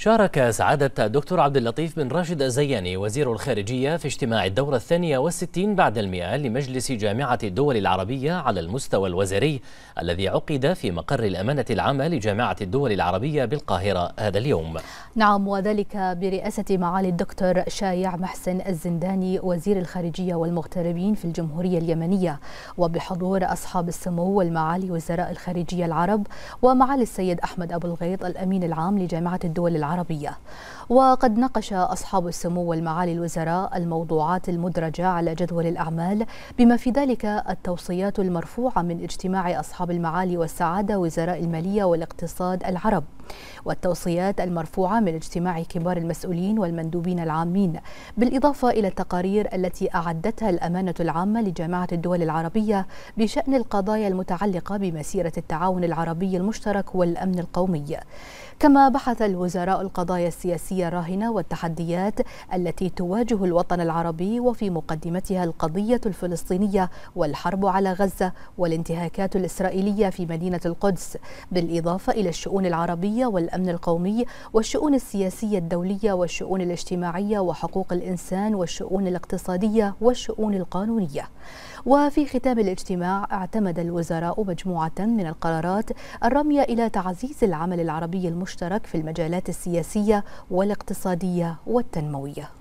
شارك سعادة الدكتور عبد اللطيف بن راشد الزياني وزير الخارجية في اجتماع الدورة الثانية والستين بعد المئة لمجلس جامعة الدول العربية على المستوى الوزاري الذي عقد في مقر الأمانة العامة لجامعة الدول العربية بالقاهرة هذا اليوم نعم وذلك برئاسة معالي الدكتور شايع محسن الزنداني وزير الخارجية والمغتربين في الجمهورية اليمنية وبحضور أصحاب السمو والمعالي وزراء الخارجية العرب ومعالي السيد أحمد أبو الغيط الأمين العام لجامعة الدول العربية العربية وقد ناقش أصحاب السمو والمعالي الوزراء الموضوعات المدرجة على جدول الأعمال بما في ذلك التوصيات المرفوعة من اجتماع أصحاب المعالي والسعادة وزراء المالية والاقتصاد العرب والتوصيات المرفوعة من اجتماع كبار المسؤولين والمندوبين العامين بالإضافة إلى التقارير التي أعدتها الأمانة العامة لجامعة الدول العربية بشأن القضايا المتعلقة بمسيرة التعاون العربي المشترك والأمن القومي كما بحث الوزراء القضايا السياسية الراهنة والتحديات التي تواجه الوطن العربي وفي مقدمتها القضية الفلسطينية والحرب على غزة والانتهاكات الإسرائيلية في مدينة القدس بالإضافة إلى الشؤون العربية والأمن القومي والشؤون السياسية الدولية والشؤون الاجتماعية وحقوق الإنسان والشؤون الاقتصادية والشؤون القانونية وفي ختام الاجتماع اعتمد الوزراء مجموعة من القرارات الرمية إلى تعزيز العمل العربي المشترك في المجالات السياسية والاقتصادية والتنموية